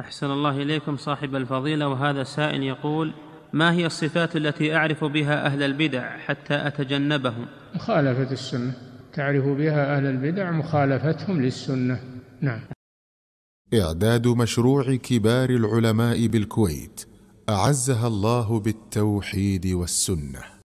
احسن الله اليكم صاحب الفضيله وهذا سائل يقول ما هي الصفات التي اعرف بها اهل البدع حتى اتجنبهم مخالفه السنه تعرف بها اهل البدع مخالفتهم للسنه نعم اعداد مشروع كبار العلماء بالكويت اعزها الله بالتوحيد والسنه